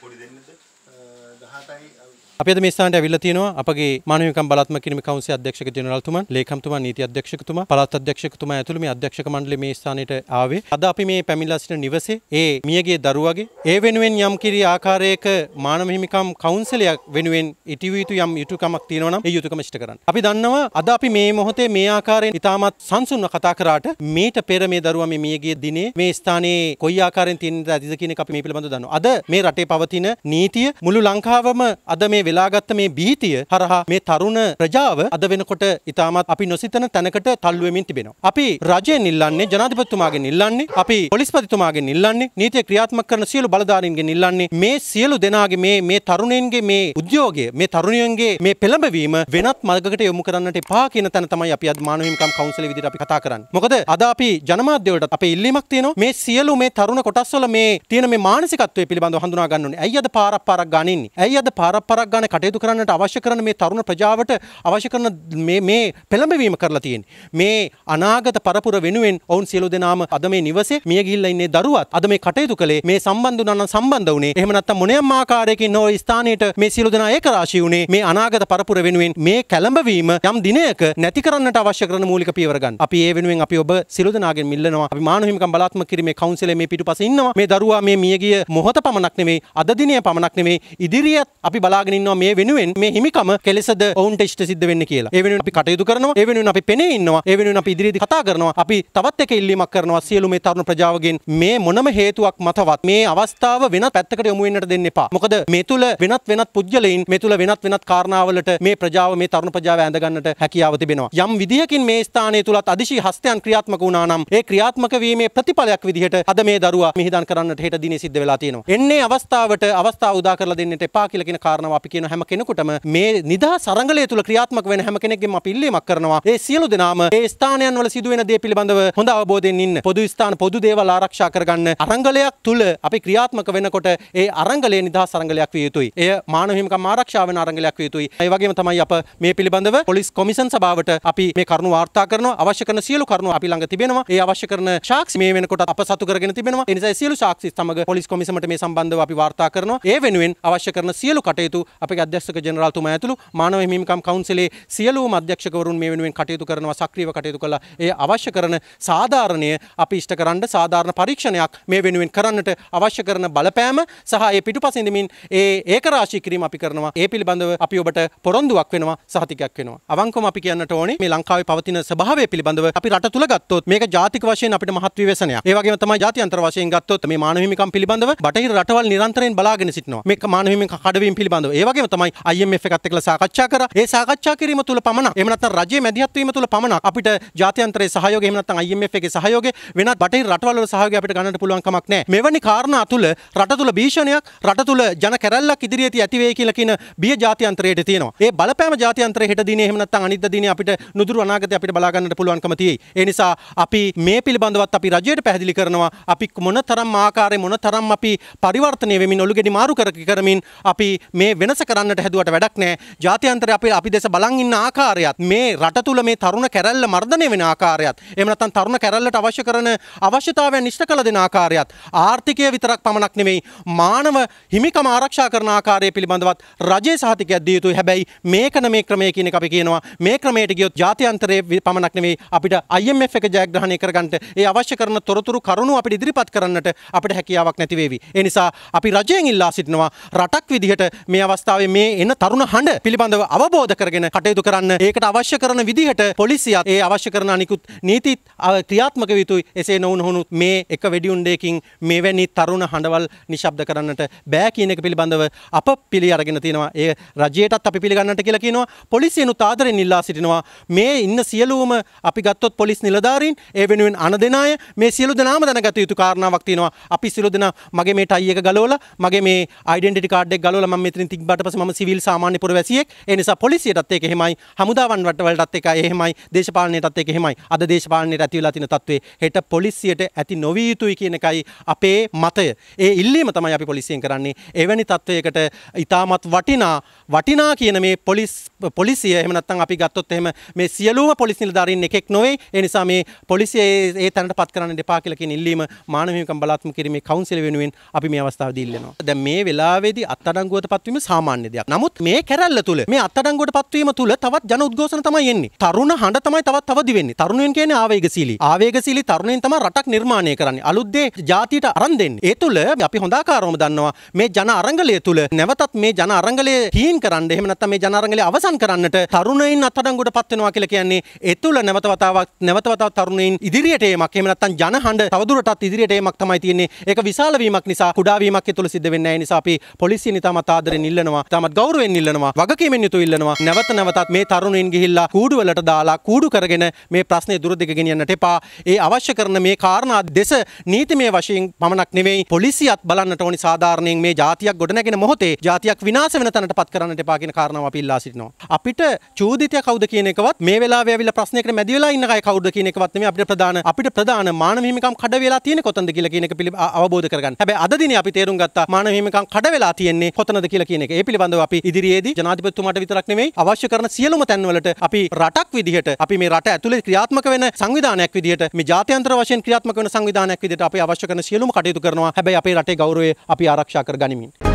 பொடி தண்ணி අපේද මේ ස්ථානට ඇවිල්ලා තියෙනවා අපගේ මානවිකම් බලාත්මක කිරීම කවුන්සිල් අධ්‍යක්ෂක ජෙනරාල්තුමන්, ලේකම්තුමා, නීති අධ්‍යක්ෂකතුමා, පළාත් අධ්‍යක්ෂකතුමා ඇතුළු මේ අධ්‍යක්ෂක මණ්ඩලය මේ ස්ථානයට ආවේ. අද අපි මේ පැමිණලා සිටින නිවසේ ඒ මියගේ දරුවගේ ඒ වෙනුවෙන් යම් කිරි ආකාරයක මානව හිමිකම් කවුන්සිලයක් වෙනුවෙන් ඉටිවිය යුතු යම් යුතුයකමක් තියෙනවා නම් ඒ යුතුයකම ඉෂ්ට කරන්න. අපි දන්නවා අද අපි මේ මොහොතේ මේ ආකාරයෙන් ඉතාමත් සංසුන්ව කතා කරාට මේට පෙර මේ දරුවා මේ මියගේ දිනේ මේ ස්ථානයේ කොයි ආකාරයෙන් තියෙනද ඇතිද කියන එක අපි මේ පිළිබඳව දන්නවා. අද මේ රටේ පවතින නීතිය මුළු ලංකාවේ නාලිකාවම අද මේ වෙලාගත්ත මේ බීතිය හරහා මේ තරුණ ප්‍රජාව අද වෙනකොට ඉතාමත් අපි නොසිතන තැනකට තල්ලුවමින් තිබෙනවා. අපි රජයෙන් ඉල්ලන්නේ ජනාධිපතිතුමාගෙන් ඉල්ලන්නේ අපි පොලිස්පතිතුමාගෙන් ඉල්ලන්නේ නීතිය ක්‍රියාත්මක කරන සියලු බලධාරීන්ගෙන් ඉල්ලන්නේ මේ සියලු දෙනාගේ මේ මේ තරුණයන්ගේ මේ උද්‍යෝගය මේ තරුණියන්ගේ මේ පෙළඹවීම වෙනත් මල්ගකට යොමු කරන්නට එපා කියන තැන තමයි අපි අද මානව හිමිකම් කවුන්සිලේ විදිහට අපි කතා කරන්නේ. මොකද අද අපි ජනමාධ්‍යවලට අපේ ඉල්ලීමක් තියෙනවා මේ සියලු මේ තරුණ කොටස්වල මේ තියෙන මේ මානසිකත්වය පිළිබඳව හඳුනා ගන්න ඕනේ. ඇයි අද පාරක් පාරක් ගානින්නේ? ඇයි අද පාරක් පරක් ගන්න කටයුතු කරන්නට අවශ්‍ය කරන මේ තරුණ ප්‍රජාවට අවශ්‍ය කරන මේ පෙළඹවීම කරලා තියෙන. මේ අනාගත පරපුර වෙනුවෙන් ඔවුන් සියලු දෙනාම අද මේ නිවසේ මිය ගිහිල්ලා ඉන්නේ දරුවත් අද මේ කටයුතු කළේ මේ සම්බන්ධ වුණා නම් සම්බන්ධ වුණේ. එහෙම නැත්නම් මොනියම් ආකාරයකින් හෝ ස්ථානයට මේ සියලු දෙනා ඒකරාශී වුණේ මේ අනාගත පරපුර වෙනුවෙන් මේ කැළඹවීම යම් දිනයක නැති කරන්නට අවශ්‍ය කරන මූලික පියවර ගන්න. අපි ඒ වෙනුවෙන් අපි ඔබ සියලු දෙනාගෙන් මිල්ලනවා. අපි මානව හිමිකම් බලාත්මක කිරීමේ කවුන්සිලේ මේ පිටුපස ඉන්නවා. මේ දරුවා මේ මියගිය මොහොත පමණක් නෙමෙයි අද දිනය පමණක් නෙමෙයි ඉදිරි ඉදිරියත් අපි බලාගෙන ඉන්නවා මේ වෙනුවෙන් මේ හිමිකම කෙලෙසද ඔවුන්ට ඉෂ්ට සිද්ධ වෙන්න කියලා. ඒ වෙනුවෙන් අපි කටයුතු කරනවා. ඒ වෙනුවෙන් අපි පෙනී ඉන්නවා. ඒ වෙනුවෙන් අපි ඉදිරියේදී කතා කරනවා. අපි තවත් එක ඉල්ලීමක් කරනවා සියලු මේ තරුණ ප්‍රජාවගෙන් මේ මොනම හේතුවක් මතවත් මේ අවස්ථාව වෙනත් පැත්තකට යොමු වෙන්නට දෙන්න එපා. මොකද මේ තුල වෙනත් වෙනත් පුද්ගලයින් මේ තුල වෙනත් වෙනත් කාරණාවලට මේ ප්‍රජාව මේ තරුණ ප්‍රජාව ඇඳ ගන්නට හැකියාව තිබෙනවා. යම් විදියකින් මේ ස්ථානය තුලත් අදිශි හස්තයන් ක්‍රියාත්මක වුණා නම් ඒ ක්‍රියාත්මක වීමේ ප්‍රතිඵලයක් විදිහට අද මේ දරුවා මිහිදන් කරන්නට හෙට දිනේ සිද්ධ වෙලා තියෙනවා. එන්නේ අවස්ථාවට අවස්ථාව උදා කරලා දෙන්නට එපා. එපා කියලා කියන කාරණාව අපි කියන හැම කෙනෙකුටම මේ නිදා සරංගලය තුල ක්‍රියාත්මක වෙන හැම කෙනෙක්ගෙම අපි ඉල්ලීමක් කරනවා. ඒ සියලු දෙනාම ඒ ස්ථානයන් වල සිදුවෙන දේ පිළිබඳව හොඳ අවබෝධයෙන් ඉන්න. පොදු ස්ථාන පොදු දේවල් ආරක්ෂා කරගන්න අරංගලයක් තුල අපි ක්‍රියාත්මක වෙනකොට ඒ අරංගලයේ නිදා සරංගලයක් විය යුතුයි. එය මානව හිමිකම් ආරක්ෂා වෙන අරංගලයක් විය යුතුයි. ඒ වගේම තමයි අප මේ පිළිබඳව පොලිස් කොමිෂන් සභාවට අපි මේ කරුණු වාර්තා කරනවා. අවශ්‍ය කරන සියලු කරුණු අපි ළඟ තිබෙනවා. ඒ අවශ්‍ය කරන සාක්ෂි මේ වෙනකොට අප සතු කරගෙන තිබෙනවා. ඒ නිසා සියලු සාක්ෂි සමග පොලිස් කොමිෂමට මේ සම්බන්ධව අපි වාර්තා කරනවා. ඒ වෙනුවෙන් අවශ්‍ය කරන සියලු කටයුතු අපේ අධ්‍යක්ෂක ජෙනරාල්තුමා ඇතුළු මානව හිමිකම් කවුන්සිලේ සියලුම අධ්‍යක්ෂකවරුන් මේ වෙනුවෙන් කටයුතු කරනවා සක්‍රීයව කටයුතු කළා. ඒ අවශ්‍ය කරන සාධාරණය අපි ඉෂ්ට කරන්න සාධාරණ පරීක්ෂණයක් මේ වෙනුවෙන් කරන්නට අවශ්‍ය කරන බලපෑම සහ ඒ පිටුපසින්දමින් ඒ ඒකරාශී කිරීම අපි කරනවා. ඒ පිළිබඳව අපි ඔබට පොරොන්දුවක් වෙනවා සහතිකයක් වෙනවා. අවංකවම අපි කියන්නට ඕනේ මේ ලංකාවේ පවතින ස්වභාවය පිළිබඳව අපි රට තුල ගත්තොත් මේක ජාතික වශයෙන් අපිට මහත් විවසනයක්. ඒ වගේම තමයි ජාත්‍යන්තර වශයෙන් ගත්තොත් මේ මානව හිමිකම් පිළිබඳව බටහිර රටවල් නිරන්තරයෙන් බලාගෙන සිටිනවා. මේක මානව හිමිකම් සම්බන්ධයෙන් කඩවීම පිළිබඳව. ඒ වගේම තමයි IMF එකත් එක්කලා සාකච්ඡා කරා. ඒ සාකච්ඡා කිරීම තුල පමණක් එහෙම නැත්නම් රජයේ මැදිහත් වීම තුල පමණක් අපිට ජාත්‍යන්තරයේ සහයෝගය එහෙම නැත්නම් IMF එකේ සහයෝගය වෙනත් බටහිර රටවල් වල සහයෝගය අපිට ගන්නට පුළුවන් කමක් නැහැ. මෙවැනි කාරණා තුල රට තුල භීෂණයක්, රට තුල ජන කැරැල්ලක් ඉදිරියට ඇති වෙයි කියලා කියන බිය ජාත්‍යන්තරයට තියෙනවා. ඒ බලපෑම ජාත්‍යන්තරයේ හෙට දිනේ එහෙම නැත්නම් අනිද්දා දිනේ අපිට නුදුරු අනාගතය අපිට බලා ගන්නට පුළුවන්කම තියෙයි. ඒ නිසා අපි මේ පිළිබඳවත් අපි රජයට පැහැදිලි කරනවා. අපි මොන තරම් ආකාරයේ මොන තරම් අපි පරිවර්තනය වෙමින් ඔලුගෙඩි මාරු කර කරමින් අපි මේ වෙනස කරන්නට හැදුවට වැඩක් නෑ ජාත්‍යන්තර අපි අපි දෙස බලන් ඉන්න ආකාරයත් මේ රට තුළ මේ තරුණ කැරැල්ල මර්ධනය වෙන ආකාරයත් එහෙම නැත්නම් තරුණ කැරැල්ලට අවශ්‍ය කරන අවශ්‍යතාවයන් ඉෂ්ට කළ දෙන ආකාරයත් ආර්ථිකය විතරක් පමණක් නෙමෙයි මානව හිමිකම ආරක්ෂා කරන ආකාරය පිළිබඳවත් රජයේ සහතිකයක් දිය යුතුයි හැබැයි මේකන මේ ක්‍රමය කියන එක අපි කියනවා මේ ක්‍රමයට ගියොත් ජාත්‍යන්තරයේ පමණක් නෙමෙයි අපිට IMF එක ජයග්‍රහණය කරගන්නට ඒ අවශ්‍ය කරන තොරතුරු කරුණු අපිට ඉදිරිපත් කරන්නට අපිට හැකියාවක් නැතිවේවි. එනිසා අපි රජයෙන් ඉල්ලා සිටිනවා රටක් යමක් විදිහට මේ අවස්ථාවේ මේ එන තරුණ හඬ පිළිබඳව අවබෝධ කරගෙන කටයුතු කරන්න ඒකට අවශ්‍ය කරන විදිහට පොලිසියත් ඒ අවශ්‍ය කරන අනිකුත් නීතිත් ක්‍රියාත්මක විතුයි එසේ නොවුන හොනුත් මේ එක වෙඩියුන්ඩයකින් මෙවැනි තරුණ හඬවල් නිශබ්ද කරන්නට බෑ කියන එක පිළිබඳව අප පිළි අරගෙන තියෙනවා ඒ රජයටත් අපි පිළිගන්නට කියලා කියනවා පොලිසියනුත් ආදරෙන් ඉල්ලා සිටිනවා මේ ඉන්න සියලුම අපි ගත්තොත් පොලිස් නිලධාරීන් ඒ වෙනුවෙන් අණ දෙන අය මේ සියලු දෙනාම දැනගත යුතු කාරණාවක් තියෙනවා අපි සියලු දෙනා මගේ මේ ටයි එක ගලවලා මගේ මේ අයිඩෙන්ටිටි කාඩ් බෝම්බේ ගලවලා මම මෙතනින් තිබ්බාට පස්සේ මම සිවිල් සාමාන්‍ය පුරවැසියෙක්. ඒ නිසා පොලිසියටත් ඒක එහෙමයි, හමුදාවන් රටවලටත් ඒක එහෙමයි, දේශපාලනයටත් ඒක එහෙමයි. අද දේශපාලනයට ඇති වෙලා තියෙන තත්ත්වේ හෙට පොලිසියට ඇති නොවිය යුතුයි කියන එකයි අපේ මතය. ඒ ඉල්ලීම තමයි අපි පොලිසියෙන් කරන්නේ. එවැනි තත්ත්වයකට ඉතාමත් වටිනා වටිනා කියන මේ පොලිස් පොලිසිය එහෙම නැත්නම් අපි ගත්තොත් එහෙම මේ සියලුම පොලිස් නිලධාරීන් එකෙක් නොවේ. ඒ නිසා මේ පොලිසිය ඒ තැනට පත් කරන්න දෙපා කියලා කියන ඉල්ලීම මානව හිමිකම් බලාත්මක කිරීමේ කවුන්සිල වෙනුවෙන් අපි මේ අවස්ථාවේදී ඉල්ලනවා. දැන් මේ වෙලාවේදී අත අත්අඩංගුවට පත්වීම සාමාන්‍ය දෙයක්. නමුත් මේ කැරැල්ල තුල මේ අත්අඩංගුවට පත්වීම තුල තවත් ජන උද්ඝෝෂණ තමයි එන්නේ. තරුණ හඬ තමයි තවත් තවදි වෙන්නේ. තරුණයන් කියන්නේ ආවේගශීලී. ආවේගශීලී තරුණයන් තමයි රටක් නිර්මාණය කරන්නේ. අලුත් දේ ජාතියට අරන් දෙන්නේ. ඒ තුල අපි හොඳාකාරවම දන්නවා මේ ජන අරංගලය තුල නැවතත් මේ ජන අරංගලය හීන් කරන්න එහෙම නැත්නම් මේ ජන අරංගලය අවසන් කරන්නට තරුණයින් අත්අඩංගුවට පත් වෙනවා කියලා කියන්නේ ඒ තුල නැවත වතාවක් නැවත වතාවක් තරුණයින් ඉදිරියට ඒමක් එහෙම නැත්නම් ජන හඬ තවදුරටත් ඉදිරියට ඒමක් තමයි තියෙන්නේ. ඒක විශාල වීමක් නිසා කුඩා වීමක් ඒ තුල සිද්ධ වෙන්නේ නැහැ. ඒ නිසා අපි පොලිසිය ඉතාමත් ආදරෙන් ඉල්ලනවා ඉතාමත් ගෞරවයෙන් ඉල්ලනවා වගකීමෙන් යුතුව ඉල්ලනවා නැවත නැවතත් මේ තරුණයින් ගිහිල්ලා කූඩුවලට දාලා කූඩු කරගෙන මේ ප්‍රශ්නේ දුරදිග ගෙනියන්නට එපා ඒ අවශ්‍ය කරන මේ කාරණා දෙස නීතිමය වශයෙන් පමණක් නෙවෙයි පොලිසියත් බලන්නට ඕනි සාධාරණයෙන් මේ ජාතියක් ගොඩනැගෙන මොහොතේ ජාතියක් විනාශ වෙන තැනට පත් කරන්නට එපා කියන කාරණාව අපි ඉල්ලා සිටිනවා අපිට චූදිතය කවුද කියන එකවත් මේ වෙලාවේ ඇවිල්ලා ප්‍රශ්නයකට මැදි වෙලා ඉන්න අය කවුද කියන එකවත් නෙමෙයි අපිට ප්‍රධාන අපිට ප්‍රධාන මානව හිමිකම් කඩ වෙලා තියෙන්නේ කොතනද කියලා කියන එක පිළිබඳව අවබෝධ කරගන්න. හැබැයි අද දිනේ අපි තේරුම් ගත්තා මානව හිමිකම් කඩ වෙලා තියෙන්නේ යන්නේ කොතනද කියලා කියන එක. ඒ පිළිබඳව අපි ඉදිරියේදී ජනාධිපතිතුමාට විතරක් නෙමෙයි අවශ්‍ය කරන සියලුම තැන්වලට අපි රටක් විදිහට අපි මේ රට ඇතුලේ ක්‍රියාත්මක වෙන සංවිධානයක් විදිහට මේ ජාත්‍යන්තර වශයෙන් ක්‍රියාත්මක වෙන සංවිධානයක් විදිහට අපි අවශ්‍ය කරන සියලුම කටයුතු කරනවා. හැබැයි අපේ රටේ ගෞරවය අපි ආරක්ෂා කර ගනිමින්.